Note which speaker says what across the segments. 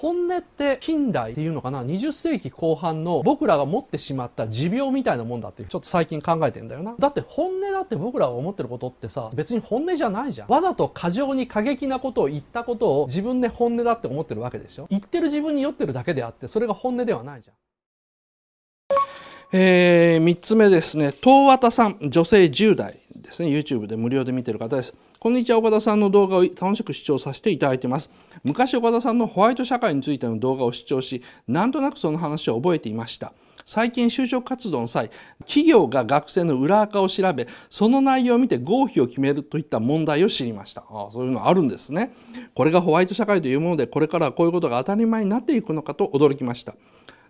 Speaker 1: 本音って近代っていうのかな20世紀後半の僕らが持ってしまった持病みたいなもんだっていうちょっと最近考えてんだよなだって本音だって僕らが思ってることってさ別に本音じゃないじゃんわざと過剰に過激なことを言ったことを自分で本音だって思ってるわけでしょ言ってる自分に酔ってるだけであってそれが本音ではないじゃんえー、3つ目ですね東和田さん女性10代ですね YouTube で無料で見てる方ですこんにちは岡田さんの動画を楽しく視聴させていただいてます昔岡田さんのホワイト社会についての動画を視聴しなんとなくその話を覚えていました最近就職活動の際企業が学生の裏垢を調べその内容を見て合否を決めるといった問題を知りましたあそういうのあるんですねこれがホワイト社会というものでこれからはこういうことが当たり前になっていくのかと驚きました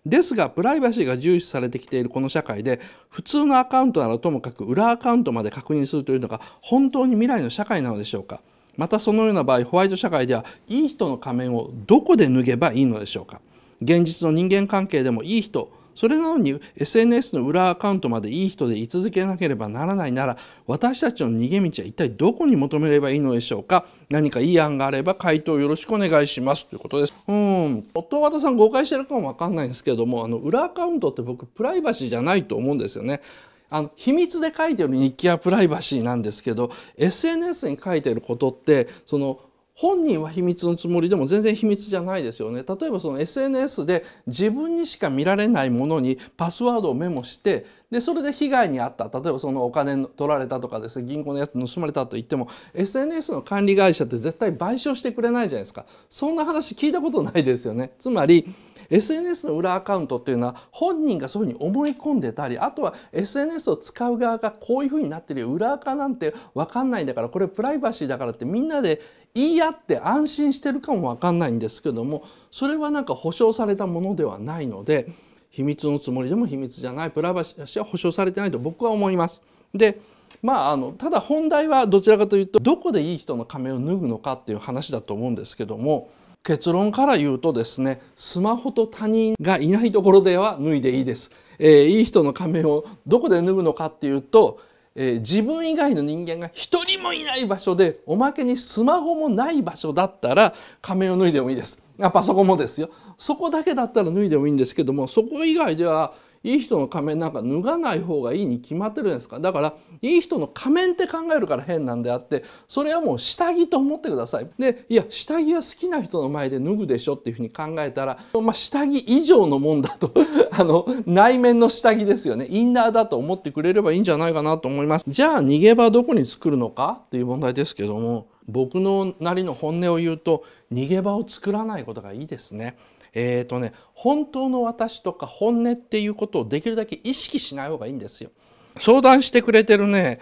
Speaker 1: ですがプライバシーが重視されてきているこの社会で普通のアカウントならともかく裏アカウントまで確認するというのが本当に未来の社会なのでしょうかまたそのような場合ホワイト社会ではいい人の仮面をどこで脱げばいいのでしょうか現実の人間関係でもいい人それなのに SNS の裏アカウントまでいい人で居続けなければならないなら私たちの逃げ道は一体どこに求めればいいのでしょうか何かいい案があれば回答よろしくお願いしますということです。うん夫和田さん誤解してるかもわかんないんですけどもあの裏アカウントって僕プライバシーじゃないと思うんですよね。あの秘密で書いてる日記はプライバシーなんですけど SNS に書いてることってその本人は秘密のつもりでも全然秘密じゃないですよね例えばその SNS で自分にしか見られないものにパスワードをメモしてでそれで被害に遭った例えばそのお金の取られたとかですね銀行のやつ盗まれたと言っても SNS の管理会社って絶対賠償してくれないじゃないですかそんな話聞いたことないですよねつまり SNS の裏アカウントっていうのは本人がそういうふうに思い込んでたりあとは SNS を使う側がこういうふうになってるよ裏カなんて分かんないんだからこれプライバシーだからってみんなで言い合って安心してるかも分かんないんですけどもそれはなんか保証されたものではないので秘密のつもりでも秘密じゃないプライバシーは保証されてないと僕は思います。でまあ、あのただ本題はどちらかというとどこでいい人の仮面を脱ぐのかっていう話だと思うんですけども結論から言うとですねスマホと他人がいないところでは脱いでいいです、えー、いい人の仮面をどこで脱ぐのかっていうと、えー、自分以外の人間が一人もいない場所でおまけにスマホもない場所だったら仮面を脱いでもいいですパソコンもですよそこだけだったら脱いでもいいんですけどもそこ以外ではいい人の仮面なんか脱がない方がいいに決まってるんですかだからいい人の仮面って考えるから変なんであってそれはもう下着と思ってくださいでいや下着は好きな人の前で脱ぐでしょっていうふうに考えたら、まあ、下着以上のもんだと あの内面の下着ですよねインナーだと思ってくれればいいんじゃないかなと思いますじゃあ逃げ場どこに作るのかっていう問題ですけども僕のなりの本音を言うと逃げ場を作らないことがいいですね。えっ、ー、とね本当の私とか本音っていうことをできるだけ意識しない方がいいんですよ。相談してくれてるね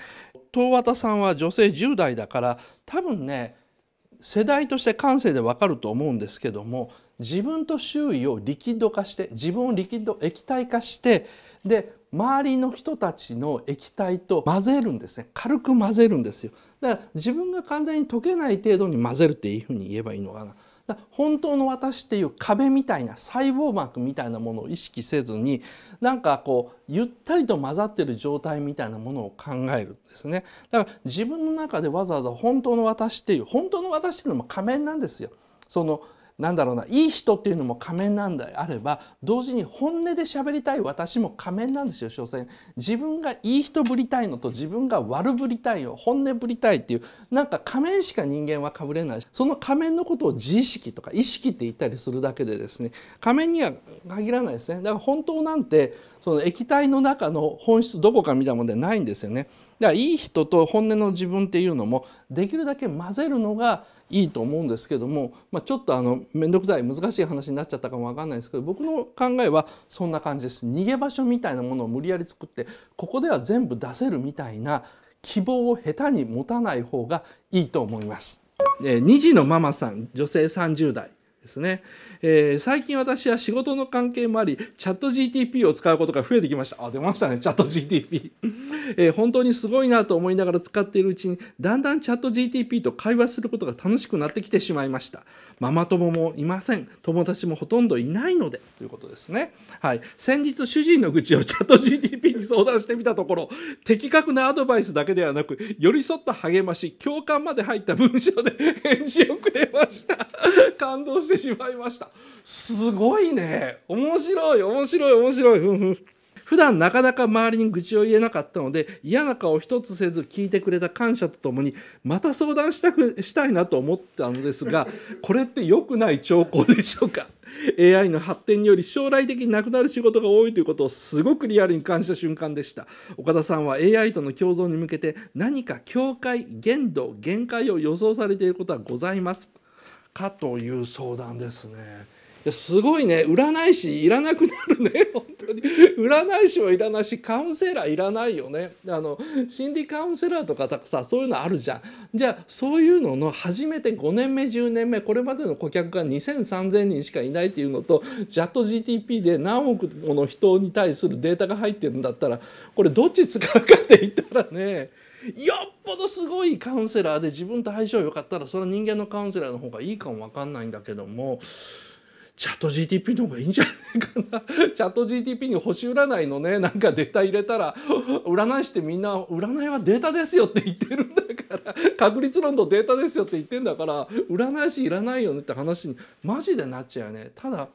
Speaker 1: 東和田さんは女性10代だから多分ね世代として感性でわかると思うんですけども自分と周囲をリキッド化して自分をリキッド液体化してで周りの人たちの液体と混ぜるんですね軽く混ぜるんですよだから自分が完全に溶けない程度に混ぜるっていうふうに言えばいいのかなだ本当の私っていう壁みたいな細胞膜みたいなものを意識せずになんかこうゆったりと混ざってる状態みたいなものを考えるんですねだから自分の中でわざわざ本当の私っていう本当の私っていうのも仮面なんですよそのなんだろうないい人っていうのも仮面なんであれば同時に本音で喋りたい私も仮面なんですよ所詮自分がいい人ぶりたいのと自分が悪ぶりたいの本音ぶりたいっていうなんか仮面しか人間はかぶれないその仮面のことを自意識とか意識って言ったりするだけでですね仮面には限らないですねだから本当なんてその液体の中の本質どこか見たもんでないんですよねだからいい人と本音の自分っていうのもできるだけ混ぜるのがいいと思うんですけども、まあ、ちょっとあの面倒くさい難しい話になっちゃったかもわかんないですけど僕の考えはそんな感じです逃げ場所みたいなものを無理やり作ってここでは全部出せるみたいな希望を下手に持たない方がいいと思います。えー、2児のママさん女性30代ですね、えー、最近私は仕事の関係もありチャット GTP を使うことが増えてきましたあ出ましたねチャット GTP、えー、本当にすごいなと思いながら使っているうちにだんだんチャット GTP と会話することが楽しくなってきてしまいましたママ友もいません友達もほとんどいないのでということですねはい先日主人の愚痴をチャット GTP に相談してみたところ的確なアドバイスだけではなく寄り添った励まし共感まで入った文章で返事をくれました感動してしまいました。すごいね。面白い、面白い、面白い。ふんふん。普段なかなか周りに愚痴を言えなかったので嫌な顔一つせず聞いてくれた感謝とともにまた相談したくしたいなと思ったのですが これって良くない兆候でしょうか AI の発展により将来的になくなる仕事が多いということをすごくリアルに感じた瞬間でした岡田さんは AI との共存に向けて何か境界限度限界を予想されていることはございますかという相談ですね。いやすごいね占い師いらなくなるね 本当に占い師はいらないしカウンセラーいらないよねあの心理カウンセラーとかさそういうのあるじゃんじゃあそういうのの初めて5年目10年目これまでの顧客が2,0003,000人しかいないっていうのと JATGTP で何億もの人に対するデータが入ってるんだったらこれどっち使うかって言ったらねよっぽどすごいカウンセラーで自分と相性良かったらそれは人間のカウンセラーの方がいいかも分かんないんだけどもチャット GTP の方がいいんじゃないかな。チャット GTP に星占いのね、なんかデータ入れたら、占いしてみんな、占いはデータですよって言ってるんだから、確率論とデータですよって言ってんだから、占い師いらないよねって話に、マジでなっちゃうよね。ただ、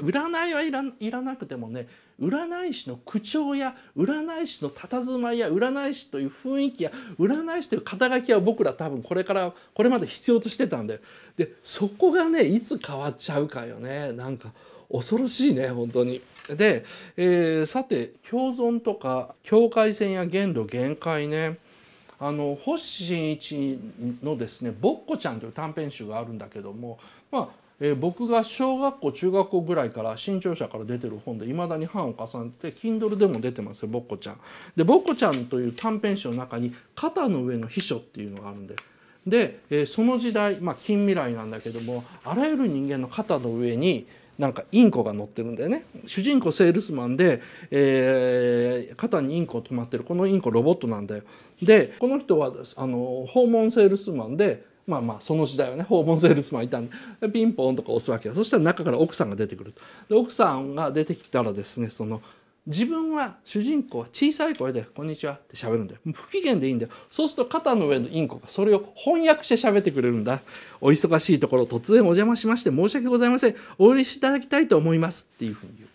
Speaker 1: 占いはいらなくてもね、占い師の口調や占い師の佇まいや占い師という雰囲気や占い師という肩書きは僕ら多分これからこれまで必要としてたんででそこがねいつ変わっちゃうかよねなんか恐ろしいね本当に。で、えー、さて共存とか境界線や限度限界ねあの星新一のですね「ぼっこちゃん」という短編集があるんだけどもまあえー、僕が小学校中学校ぐらいから新潮社から出てる本でいまだに版を重ねて Kindle でも出てますよ「ぼっこちゃん」で「ぼっこちゃん」という短編集の中に「肩の上の秘書」っていうのがあるんで。で、えー、その時代、まあ、近未来なんだけどもあらゆる人間の肩の上になんかインコが乗ってるんだよね主人公セールスマンで、えー、肩にインコ止まってるこのインコロボットなんだよでこの人はあの訪問セールスマンでまあまあその時代はね訪問セールスマンいたんでピンポンとか押すわけよそしたら中から奥さんが出てくるで奥さんが出てきたらですねその自分は主人公は小さい声で「こんにちは」って喋るんだよ不機嫌でいいんだよそうすると肩の上のインコがそれを翻訳して喋ってくれるんだお忙しいところ突然お邪魔しまして申し訳ございませんお売りしていただきたいと思いますっていうふうに言う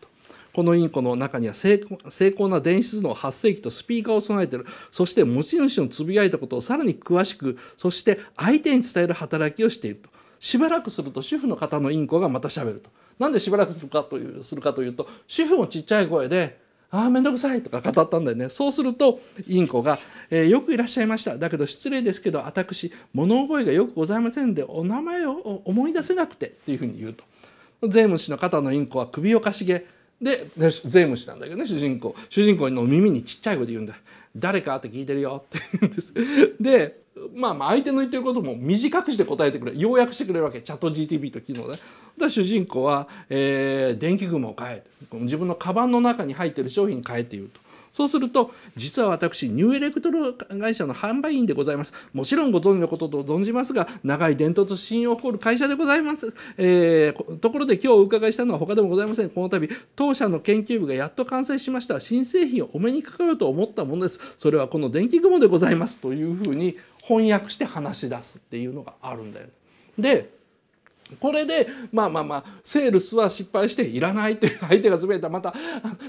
Speaker 1: このインコの中には精巧な電子図の発生器とスピーカーを備えているそして持ち主のつぶやいたことをさらに詳しくそして相手に伝える働きをしているとしばらくすると主婦の方のインコがまた喋るとなんでしばらくするかというするかというと主婦もちっちゃい声でああ面倒くさいとか語ったんだよねそうするとインコが、えー、よくいらっしゃいましただけど失礼ですけど私物覚えがよくございませんでお名前を思い出せなくて」っていうふうに言うと。税務士の方のインコは首をかしげで、ね、税務士なんだけどね主人公主人公の耳にちっちゃい声で言うんだ「誰か?」って聞いてるよって言うんです。でまあ、まあ相手の言ってることも短くして答えてくれ要約してくれるわけチャット GTP と機能で。だ主人公は、えー「電気雲を買え」自分のカバンの中に入ってる商品買えって言うと。そうすると実は私ニューエレクトロ会社の販売員でございますもちろんご存知のことと存じますが長い伝統と信用を誇る会社でございます、えー、ところで今日お伺いしたのは他でもございませんこの度当社の研究部がやっと完成しました新製品をお目にかかろうと思ったものですそれはこの電気雲でございますというふうに翻訳して話し出すっていうのがあるんだよ、ね、でこれでまあまあまあセールスは失敗していらないいう相手が詰れたまた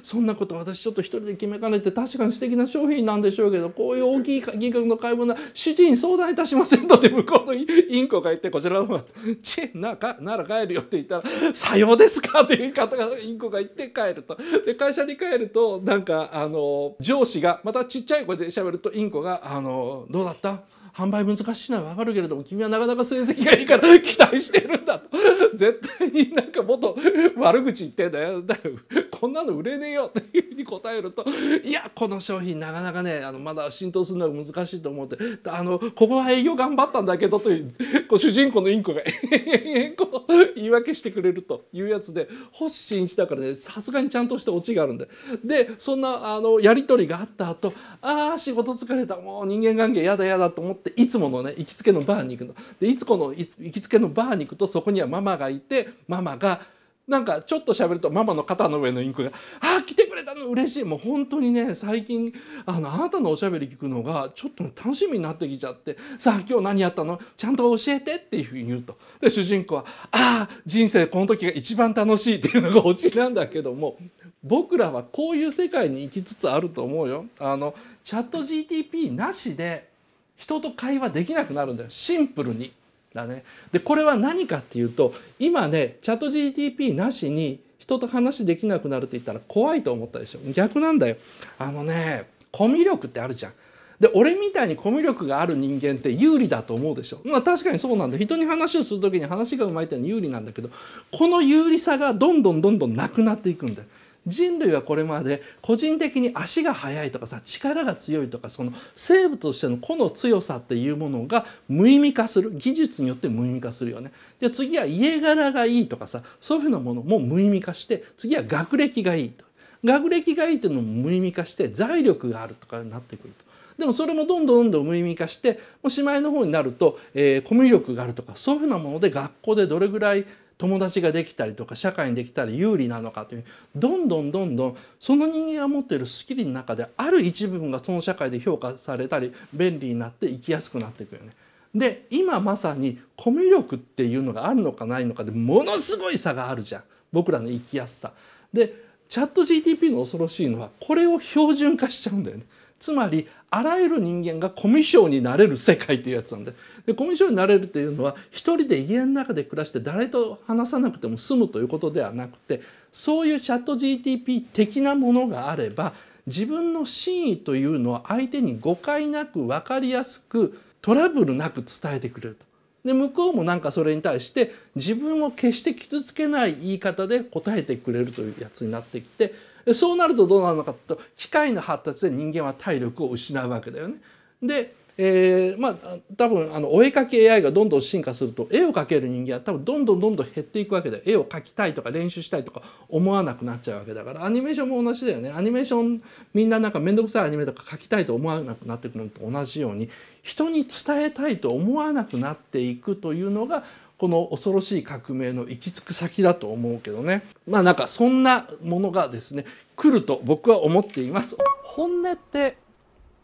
Speaker 1: そんなこと私ちょっと一人で決めかねて確かに素敵な商品なんでしょうけどこういう大きい金額の買い物は主人に相談いたしませんとで向こうのインコが言ってこちらの方が「ちなかなら帰るよ」って言ったら「さようですか」という方がインコが言って帰ると。で会社に帰るとなんかあの上司がまたちっちゃい声で喋るとインコが「あのどうだった販売難しいのは分かるけれども君はなかなか成績がいいから期待してるんだと 絶対になんかもっと悪口言ってんだよだ こんなの売れねえよっていうふうに答えるといやこの商品なかなかねあのまだ浸透するのは難しいと思ってあのここは営業頑張ったんだけどというこう主人公のインコがえ々 こう言い訳してくれるというやつで星新一だからねさすがにちゃんとしたオチがあるんででそんなあのやり取りがあった後ああ仕事疲れたもう人間関係やだやだと思ってっていつものね行きつけのバーに行くの。でいつこの行きつけのバーに行くとそこにはママがいてママがなんかちょっと喋るとママの肩の上のインクが「ああ来てくれたの嬉しい」もう本当にね最近あのあなたのおしゃべり聞くのがちょっと、楽しみになってきちゃって「さあ今日何やったのちゃんと教えて」っていうふうに言うとで主人公は「ああ人生この時が一番楽しい」っていうのがオチなんだけども僕らはこういう世界に行きつつあると思うよ。あのチャット GTP なしで人と会話できなくなるんだよシンプルに。だね、でこれは何かっていうと今ねチャット GTP なしに人と話できなくなるって言ったら怖いと思ったでしょ逆なんだよあのねコミュ力ってあるじゃんで俺みたいにコミュ力がある人間って有利だと思うでしょ、まあ、確かにそうなんだ人に話をする時に話がうまいってのは有利なんだけどこの有利さがどんどんどんどんなくなっていくんだよ人類はこれまで個人的に足が速いとかさ力が強いとかその生物としての個の強さっていうものが無意味化する技術によって無意味化するよね。で次は家柄がいいとかさそういうふうなものも無意味化して次は学歴がいいと。学歴がいいっていうのも無意味化して財力があるとかになってくると。でもそれもどんどんどんどん無意味化してうしまいの方になると、えー、コミュ力があるとかそういうふうなもので学校でどれぐらい、友達ができたりとか社会にできたり有利なのかというどんどんどんどんその人間が持っているスキルの中である一部分がその社会で評価されたり便利になって生きやすくなっていくよね。で今まさにコミュ力っていうのがあるのかないのかでものすごい差があるじゃん僕らの生きやすさ。でチャット GTP の恐ろしいのはこれを標準化しちゃうんだよね。つまりあらゆる人間がコミュ障になれる世界っていうやつなんででコミュ障になれるというのは一人で家の中で暮らして誰と話さなくても済むということではなくてそういうチャット GTP 的なものがあれば自分の真意というのは相手に誤解なく分かりやすくトラブルなく伝えてくれると。で向こうもなんかそれに対して自分を決して傷つけない言い方で答えてくれるというやつになってきてそうなるとどうなるのかと機械の発達で人間は体力を失うわけだよね。でえー、まあ多分あのお絵描き AI がどんどん進化すると絵を描ける人間は多分どんどんどんどん減っていくわけで絵を描きたいとか練習したいとか思わなくなっちゃうわけだからアニメーションも同じだよねアニメーションみんななんか面倒くさいアニメとか描きたいと思わなくなってくるのと同じように人に伝えたいと思わなくなっていくというのがこの恐ろしい革命の行き着く先だと思うけどねまあなんかそんなものがですね来ると僕は思っています本音って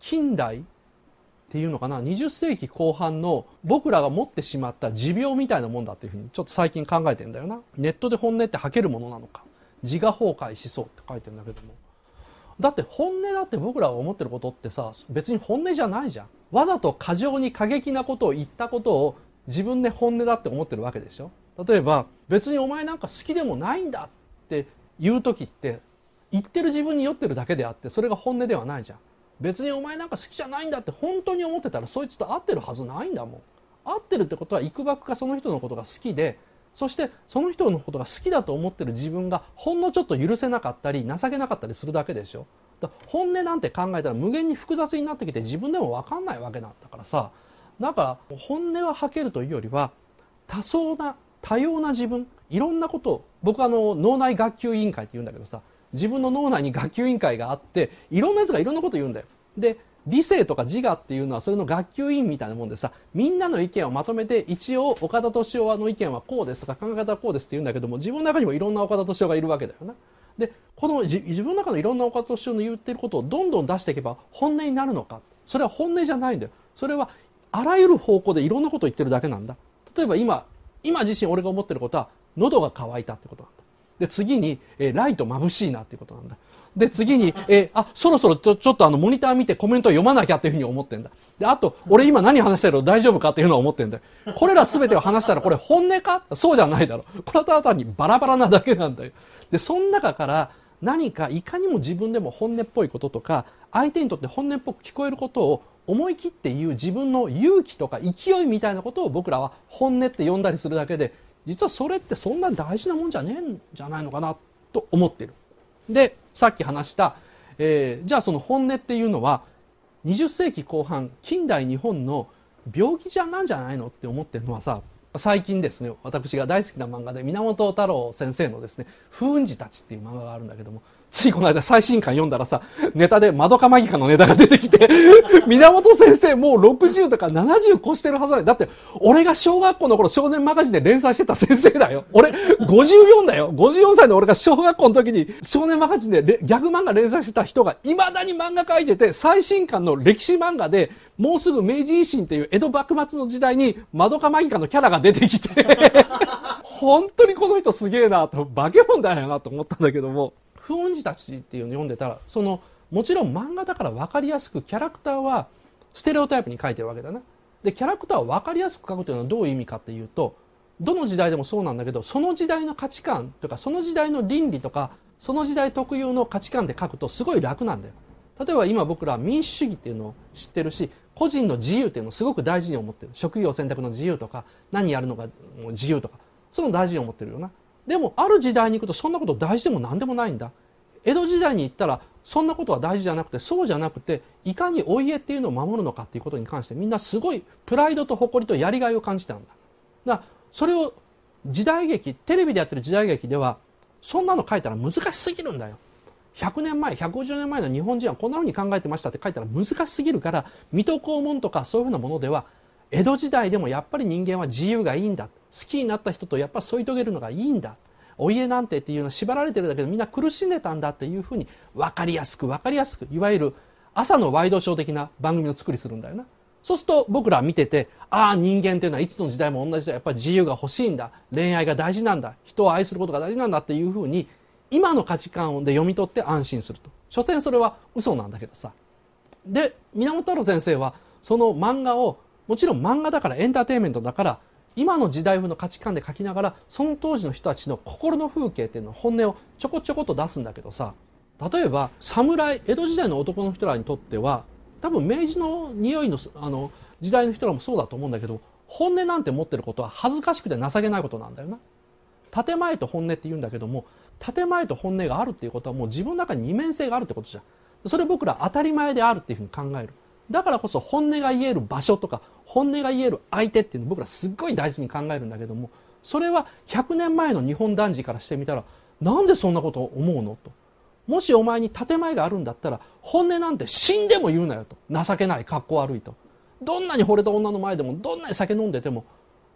Speaker 1: 近代っていうのかな20世紀後半の僕らが持ってしまった持病みたいなもんだっていうふうにちょっと最近考えてんだよなネットで本音って吐けるものなのか自我崩壊しそうって書いてんだけどもだって本音だって僕らが思ってることってさ別に本音じゃないじゃんわざと過剰に過激なことを言ったことを自分で本音だって思ってるわけでしょ例えば別にお前なんか好きでもないんだって言う時って言ってる自分に酔ってるだけであってそれが本音ではないじゃん別にお前なんか好きじゃないんだって本当に思ってたらそいつと合ってるはずないんだもん合ってるってことはくばくかその人のことが好きでそしてその人のことが好きだと思ってる自分がほんのちょっと許せなかったり情けなかったりするだけでしょだ本音なんて考えたら無限に複雑になってきて自分でも分かんないわけなんだからさだから本音ははけるというよりは多層な多様な自分いろんなことを僕あの脳内学級委員会って言うんだけどさ自分の脳内に学級委員会があっていろんなやつがいろんなこと言うんだよ。で理性とか自我っていうのはそれの学級委員みたいなもんでさみんなの意見をまとめて一応岡田敏夫の意見はこうですとか考え方はこうですって言うんだけども自分の中にもいろんな岡田敏夫がいるわけだよな。でこの自分の中のいろんな岡田敏夫の言ってることをどんどん出していけば本音になるのかそれは本音じゃないんだよ。それはあらゆる方向でいろんなことを言ってるだけなんだ例えば今今自身俺が思ってることは喉が渇いたってことなんだで次に、えライト眩しいなってことなんだで次に、えあそろそろちょちょっとあのモニター見てコメント読まなきゃっていうふうに思ってんだであと俺今何話してるの大丈夫かっていうのは思ってんだよこれら全てを話したらこれ本音かそうじゃないだろこれはただ単にバラバラなだけなんだよでその中から何かいかにも自分でも本音っぽいこととか相手にとって本音っぽく聞こえることを思い切って言う自分の勇気とか勢いみたいなことを僕らは本音って呼んだりするだけで実はそれってそんな大事なもんじゃねえんじゃないのかなと思ってる。でさっき話した、えー、じゃあその本音っていうのは20世紀後半近代日本の病気じゃなんじゃないのって思ってるのはさ最近ですね私が大好きな漫画で源太郎先生のですね「風雲児たち」っていう漫画があるんだけどもついこの間最新刊読んだらさ、ネタで窓かマギカのネタが出てきて 源先生もう60とか70越してるはずだよ。だって、俺が小学校の頃少年マガジンで連載してた先生だよ。俺、54だよ。54歳の俺が小学校の時に少年マガジンでギャグ漫画連載してた人が未だに漫画書いてて、最新刊の歴史漫画で、もうすぐ明治維新っていう江戸幕末の時代に窓かマギカのキャラが出てきて 本当にこの人すげえなと、化け物だよなと思ったんだけども。クオンジたちっていうのを読んでたらそのもちろん漫画だから分かりやすくキャラクターはステレオタイプに書いてるわけだな。でキャラクターを分かりやすく書くというのはどういう意味かっていうとどの時代でもそうなんだけどその時代の価値観とかその時代の倫理とかその時代特有の価値観で書くとすごい楽なんだよ。例えば今僕ら民主主義っていうのを知ってるし個人の自由っていうのをすごく大事に思ってる職業選択の自由とか何やるのが自由とかそういうの大事に思ってるよなでもある時代に行くとそんなこと大事でも何でもないんだ江戸時代に行ったらそんなことは大事じゃなくてそうじゃなくていかにお家っていうのを守るのかっていうことに関してみんなすごいプライドと誇りとやりがいを感じたんだだからそれを時代劇テレビでやってる時代劇ではそんなの書いたら難しすぎるんだよ100年前150年前の日本人はこんなふうに考えてましたって書いたら難しすぎるから水戸黄門とかそういうふうなものでは江戸時代でもやっぱり人間は自由がいいんだ好きになった人とやっぱ添い遂げるのがいいんだお家なんてっていうのは縛られてるだけでみんな苦しんでたんだっていうふうに分かりやすく分かりやすくいわゆる朝のワイドショー的な番組を作りするんだよなそうすると僕ら見ててああ人間っていうのはいつの時代も同じだやっぱり自由が欲しいんだ恋愛が大事なんだ人を愛することが大事なんだっていうふうに今の価値観で読み取って安心すると所詮それは嘘なんだけどさで源太郎先生はその漫画をもちろん漫画だからエンターテインメントだから今の時代風の価値観で書きながらその当時の人たちの心の風景っていうの本音をちょこちょこと出すんだけどさ例えば侍江戸時代の男の人らにとっては多分明治の匂いのあの時代の人らもそうだと思うんだけど本音なんて持ってることは恥ずかしくて情けないことなんだよな。建前と本音って言うんだけども建前と本音があるっていうことはもう自分の中に二面性があるってことじゃん。それ僕ら当たり前であるっていうふうに考える。だからこそ本音が言える場所とか本音が言える相手っていうのを僕らすっごい大事に考えるんだけどもそれは100年前の日本男児からしてみたらなんでそんなこと思うのともしお前に建前があるんだったら本音なんて死んでも言うなよと情けない格好悪いとどんなに惚れた女の前でもどんなに酒飲んでても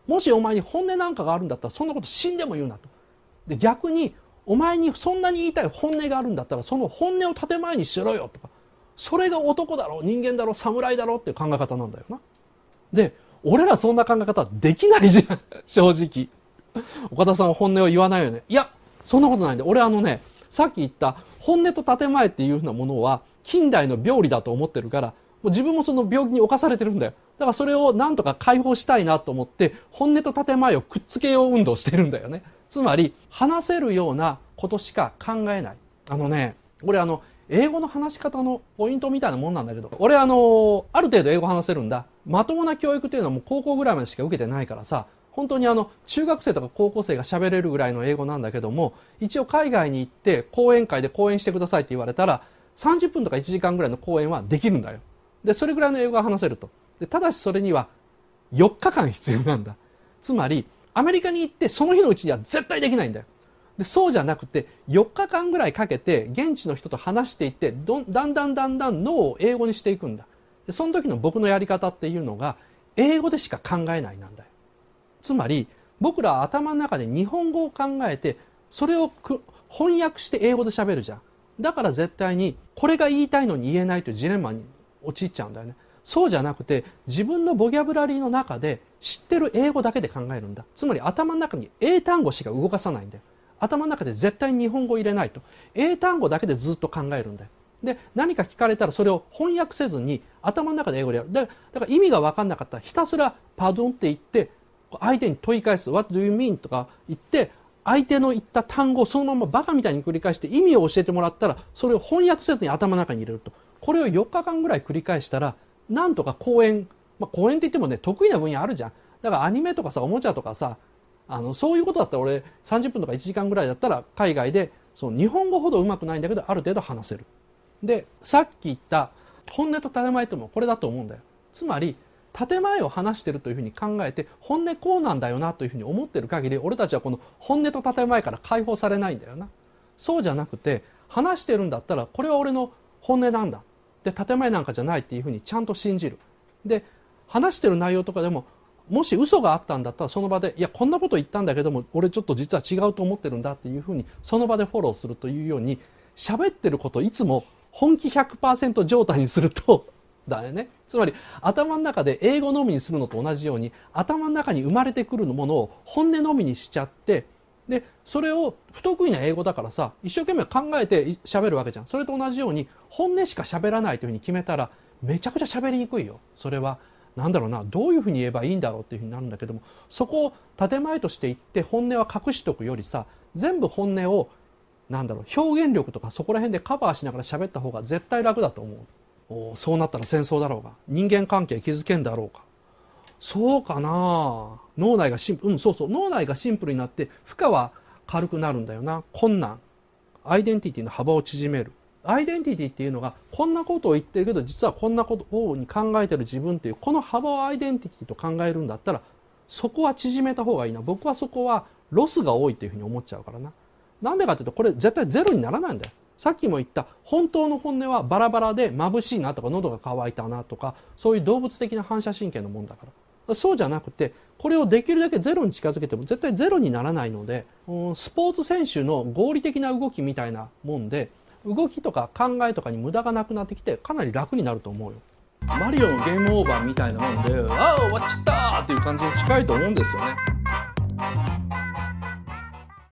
Speaker 1: もしお前に本音なんかがあるんだったらそんなこと死んでも言うなとで逆にお前にそんなに言いたい本音があるんだったらその本音を建前にしろよとかそれが男だろう、人間だろう、侍だろうっていう考え方なんだよなで俺らそんな考え方できないじゃん 正直岡田さんは本音を言わないよねいやそんなことないんで俺あのねさっき言った本音と建前っていうふうなものは近代の病理だと思ってるからもう自分もその病気に侵されてるんだよだからそれをなんとか解放したいなと思って本音と建前をくっつけよう運動してるんだよねつまり話せるようなことしか考えないあのね俺あの英語の話し方のポイントみたいなもんなんだけど、俺あの、ある程度英語話せるんだ。まともな教育っていうのはもう高校ぐらいまでしか受けてないからさ、本当にあの、中学生とか高校生が喋れるぐらいの英語なんだけども、一応海外に行って講演会で講演してくださいって言われたら、30分とか1時間ぐらいの講演はできるんだよ。で、それぐらいの英語が話せると。で、ただしそれには4日間必要なんだ。つまり、アメリカに行ってその日のうちには絶対できないんだよ。でそうじゃなくて4日間ぐらいかけて現地の人と話していってどだんだんだんだん脳を英語にしていくんだでその時の僕のやり方っていうのが英語でしか考えないなんだよつまり僕らは頭の中で日本語を考えてそれを翻訳して英語で喋るじゃんだから絶対にこれが言いたいのに言えないというジレンマに陥っちゃうんだよねそうじゃなくて自分のボキャブラリーの中で知ってる英語だけで考えるんだつまり頭の中に英単語しか動かさないんだよ頭の中で絶対に日本語を入れないと英単語だけでずっと考えるんだよで何か聞かれたらそれを翻訳せずに頭の中で英語でやるだから意味が分かんなかったらひたすら「パドン」って言って相手に問い返す「What do you mean?」とか言って相手の言った単語をそのままバカみたいに繰り返して意味を教えてもらったらそれを翻訳せずに頭の中に入れるとこれを4日間ぐらい繰り返したらなんとか講演、まあ、講演って言ってもね得意な分野あるじゃんだからアニメとかさおもちゃとかさあのそういうことだったら俺30分とか1時間ぐらいだったら海外でその日本語ほどうまくないんだけどある程度話せる。でさっき言った本音と建前ともこれだと思うんだよ。つまり建前を話してるというふうに考えて本音こうなんだよなというふうに思ってる限り俺たちはこの本音と建前から解放されないんだよな。そうじゃなくて話してるんだったらこれは俺の本音なんだ。で建前なんかじゃないっていうふうにちゃんと信じる。で話してる内容とかでももし嘘があったんだったらその場でいやこんなこと言ったんだけども俺ちょっと実は違うと思ってるんだっていうふうにその場でフォローするというように喋ってることいつも本気100%状態にすると だよねつまり頭の中で英語のみにするのと同じように頭の中に生まれてくるものを本音のみにしちゃってでそれを不得意な英語だからさ一生懸命考えて喋るわけじゃんそれと同じように本音しか喋らないというふうに決めたらめちゃくちゃ喋りにくいよそれは。なんだろうなどういうふうに言えばいいんだろうっていうふうになるんだけどもそこを建前として言って本音は隠しとくよりさ全部本音をなんだろう表現力とかそこら辺でカバーしながら喋った方が絶対楽だと思うおそうなったら戦争だろうが人間関係築けんだろうかそうかな脳内がシンプル、うん、そうそう脳内がシンプルになって負荷は軽くなるんだよな困難アイデンティティの幅を縮めるアイデンティティっていうのがこんなことを言ってるけど実はこんなことに考えてる自分っていうこの幅をアイデンティティと考えるんだったらそこは縮めた方がいいな僕はそこはロスが多いっていうふうに思っちゃうからななんでかっていうとこれ絶対ゼロにならないんだよさっきも言った本当の本音はバラバラで眩しいなとか喉が渇いたなとかそういう動物的な反射神経のもんだからそうじゃなくてこれをできるだけゼロに近づけても絶対ゼロにならないのでスポーツ選手の合理的な動きみたいなもんで動きとか考えとかに無駄がなくなってきてかなり楽になると思うよマリオのゲームオーバーみたいなもんで「ああ終わっちゃった!」っていう感じに近いと思うんですよね